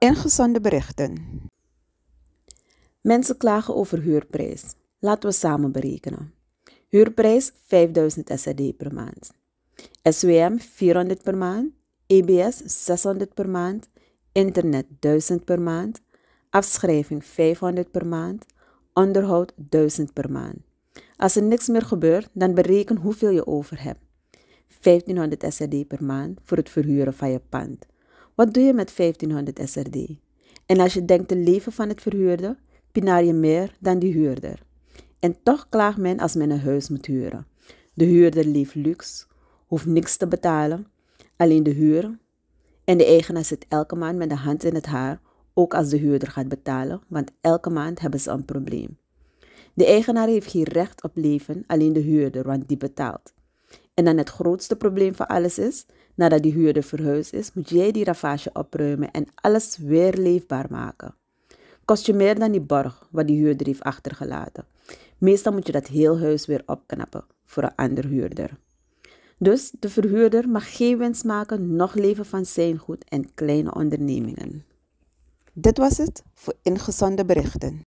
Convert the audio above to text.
Ingezonde berichten. Mensen klagen over huurprijs. Laten we samen berekenen. Huurprijs 5000 SRD per maand. SWM 400 per maand. EBS 600 per maand. Internet 1000 per maand. Afschrijving 500 per maand. Onderhoud 1000 per maand. Als er niks meer gebeurt, dan bereken hoeveel je over hebt. 1500 SRD per maand voor het verhuren van je pand. Wat doe je met 1500 SRD? En als je denkt te leven van het verhuurde, pinaar je meer dan die huurder. En toch klaagt men als men een huis moet huren. De huurder leeft luxe, hoeft niks te betalen, alleen de huur. En de eigenaar zit elke maand met de hand in het haar, ook als de huurder gaat betalen, want elke maand hebben ze een probleem. De eigenaar heeft geen recht op leven, alleen de huurder, want die betaalt. En dan het grootste probleem van alles is Nadat die huurder verhuisd is, moet jij die ravage opruimen en alles weer leefbaar maken. Kost je meer dan die borg wat die huurder heeft achtergelaten. Meestal moet je dat heel huis weer opknappen voor een ander huurder. Dus de verhuurder mag geen winst maken, nog leven van zijn goed en kleine ondernemingen. Dit was het voor ingezonde berichten.